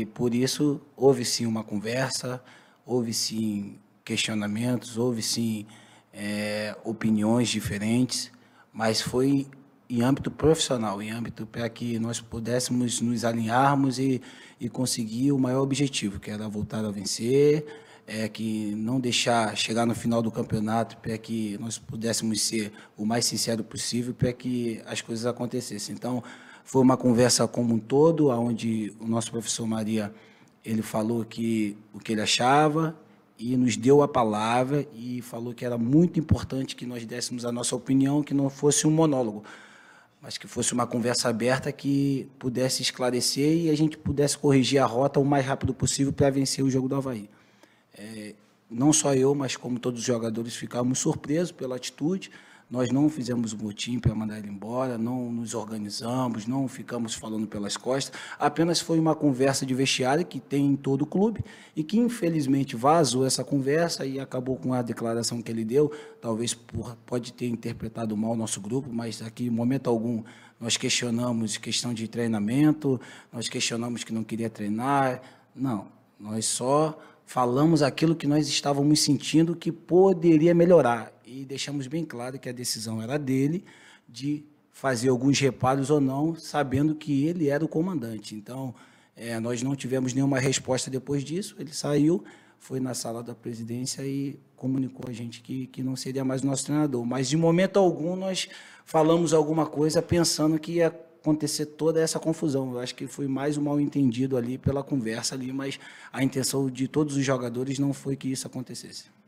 E por isso houve sim uma conversa, houve sim questionamentos, houve sim é, opiniões diferentes, mas foi em âmbito profissional, em âmbito para que nós pudéssemos nos alinharmos e, e conseguir o maior objetivo, que era voltar a vencer, é, que não deixar chegar no final do campeonato, para que nós pudéssemos ser o mais sincero possível, para que as coisas acontecessem. Então, foi uma conversa como um todo, onde o nosso professor Maria ele falou que o que ele achava e nos deu a palavra e falou que era muito importante que nós dessemos a nossa opinião, que não fosse um monólogo, mas que fosse uma conversa aberta que pudesse esclarecer e a gente pudesse corrigir a rota o mais rápido possível para vencer o jogo do Havaí é, não só eu, mas como todos os jogadores, ficamos surpresos pela atitude. Nós não fizemos motim para mandar ele embora, não nos organizamos, não ficamos falando pelas costas. Apenas foi uma conversa de vestiário que tem em todo o clube e que infelizmente vazou essa conversa e acabou com a declaração que ele deu. Talvez por, pode ter interpretado mal o nosso grupo, mas aqui em momento algum nós questionamos questão de treinamento, nós questionamos que não queria treinar. Não, nós só falamos aquilo que nós estávamos sentindo que poderia melhorar. E deixamos bem claro que a decisão era dele de fazer alguns reparos ou não, sabendo que ele era o comandante. Então, é, nós não tivemos nenhuma resposta depois disso. Ele saiu, foi na sala da presidência e comunicou a gente que, que não seria mais o nosso treinador. Mas, de momento algum, nós falamos alguma coisa pensando que ia acontecer toda essa confusão. Eu acho que foi mais um mal-entendido ali pela conversa ali, mas a intenção de todos os jogadores não foi que isso acontecesse.